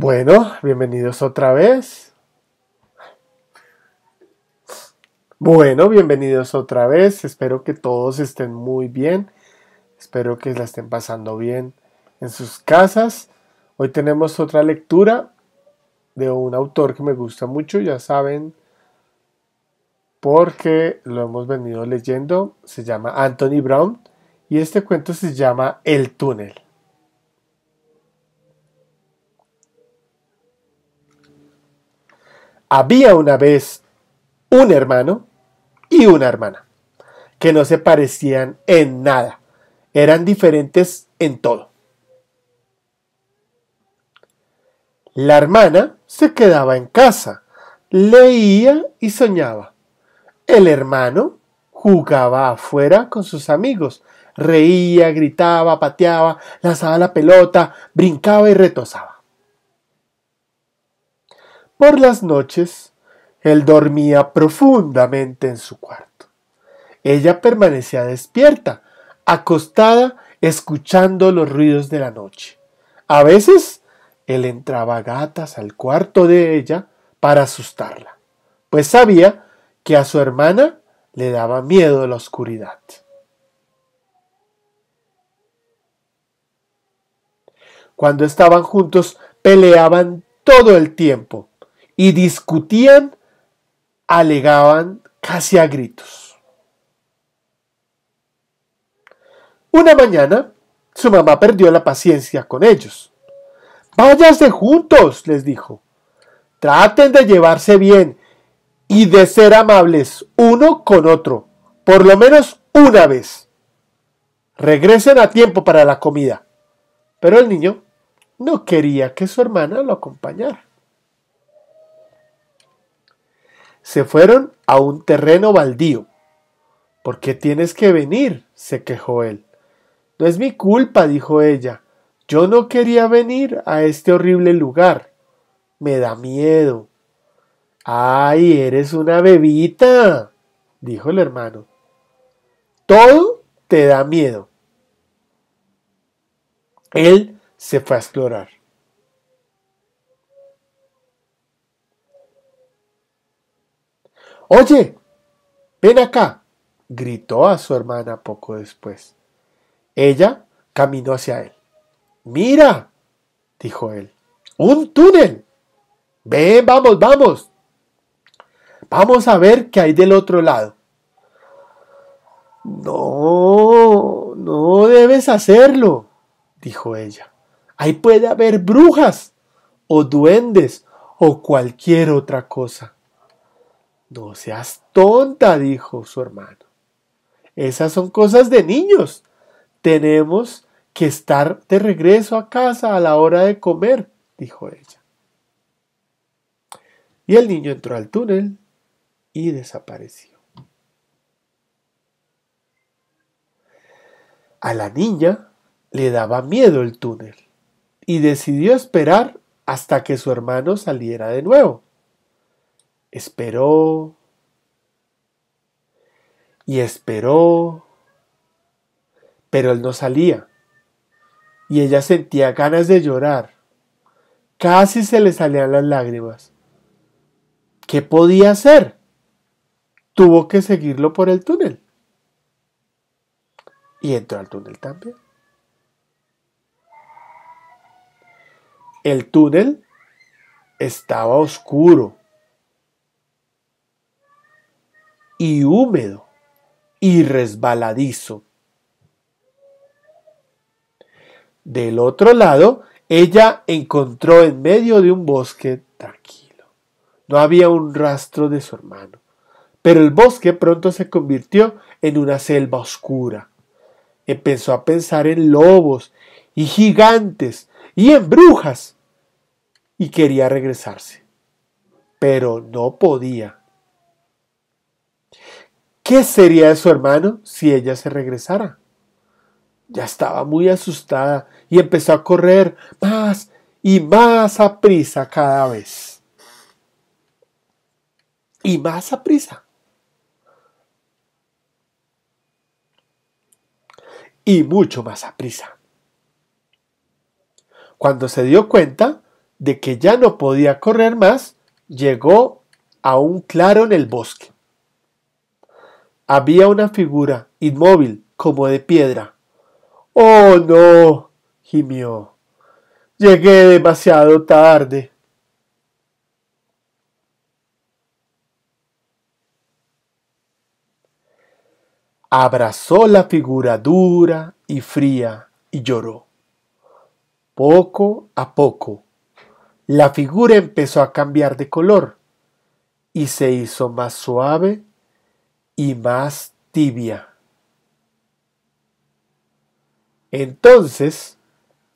Bueno, bienvenidos otra vez. Bueno, bienvenidos otra vez. Espero que todos estén muy bien. Espero que la estén pasando bien en sus casas. Hoy tenemos otra lectura de un autor que me gusta mucho, ya saben, porque lo hemos venido leyendo. Se llama Anthony Brown y este cuento se llama El túnel. Había una vez un hermano y una hermana, que no se parecían en nada, eran diferentes en todo. La hermana se quedaba en casa, leía y soñaba. El hermano jugaba afuera con sus amigos, reía, gritaba, pateaba, lanzaba la pelota, brincaba y retosaba. Por las noches, él dormía profundamente en su cuarto. Ella permanecía despierta, acostada, escuchando los ruidos de la noche. A veces, él entraba a gatas al cuarto de ella para asustarla, pues sabía que a su hermana le daba miedo la oscuridad. Cuando estaban juntos, peleaban todo el tiempo y discutían, alegaban casi a gritos. Una mañana, su mamá perdió la paciencia con ellos. Váyanse juntos, les dijo. Traten de llevarse bien y de ser amables uno con otro, por lo menos una vez. Regresen a tiempo para la comida. Pero el niño no quería que su hermana lo acompañara. Se fueron a un terreno baldío. ¿Por qué tienes que venir? se quejó él. No es mi culpa, dijo ella. Yo no quería venir a este horrible lugar. Me da miedo. Ay, eres una bebita, dijo el hermano. Todo te da miedo. Él se fue a explorar. Oye, ven acá, gritó a su hermana poco después. Ella caminó hacia él. Mira, dijo él, un túnel. Ven, vamos, vamos. Vamos a ver qué hay del otro lado. No, no debes hacerlo, dijo ella. Ahí puede haber brujas o duendes o cualquier otra cosa. No seas tonta, dijo su hermano. Esas son cosas de niños. Tenemos que estar de regreso a casa a la hora de comer, dijo ella. Y el niño entró al túnel y desapareció. A la niña le daba miedo el túnel y decidió esperar hasta que su hermano saliera de nuevo esperó y esperó, pero él no salía. Y ella sentía ganas de llorar. Casi se le salían las lágrimas. ¿Qué podía hacer? Tuvo que seguirlo por el túnel. Y entró al túnel también. El túnel estaba oscuro y húmedo y resbaladizo. Del otro lado, ella encontró en medio de un bosque tranquilo. No había un rastro de su hermano, pero el bosque pronto se convirtió en una selva oscura. Empezó a pensar en lobos y gigantes y en brujas y quería regresarse, pero no podía. ¿Qué sería de su hermano si ella se regresara? Ya estaba muy asustada y empezó a correr más y más a prisa cada vez. Y más a prisa. Y mucho más a prisa. Cuando se dio cuenta de que ya no podía correr más, llegó a un claro en el bosque. Había una figura inmóvil como de piedra. Oh, no, gimió. Llegué demasiado tarde. Abrazó la figura dura y fría y lloró. Poco a poco, la figura empezó a cambiar de color y se hizo más suave y más tibia. Entonces,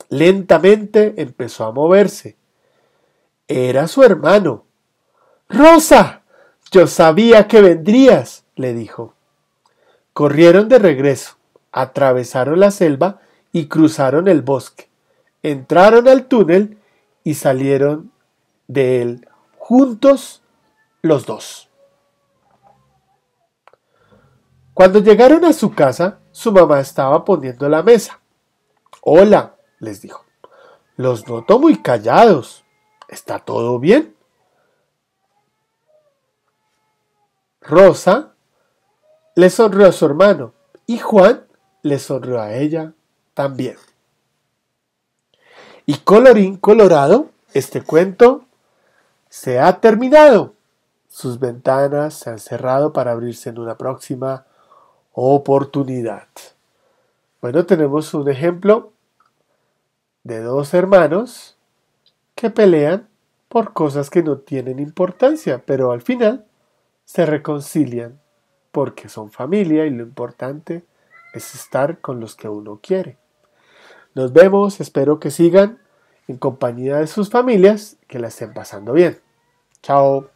lentamente empezó a moverse. Era su hermano. Rosa, yo sabía que vendrías, le dijo. Corrieron de regreso, atravesaron la selva y cruzaron el bosque. Entraron al túnel y salieron de él juntos los dos. Cuando llegaron a su casa, su mamá estaba poniendo la mesa. Hola, les dijo. Los noto muy callados. ¿Está todo bien? Rosa le sonrió a su hermano y Juan le sonrió a ella también. Y colorín colorado, este cuento se ha terminado. Sus ventanas se han cerrado para abrirse en una próxima oportunidad. Bueno, tenemos un ejemplo de dos hermanos que pelean por cosas que no tienen importancia, pero al final se reconcilian porque son familia y lo importante es estar con los que uno quiere. Nos vemos, espero que sigan en compañía de sus familias, que la estén pasando bien. Chao.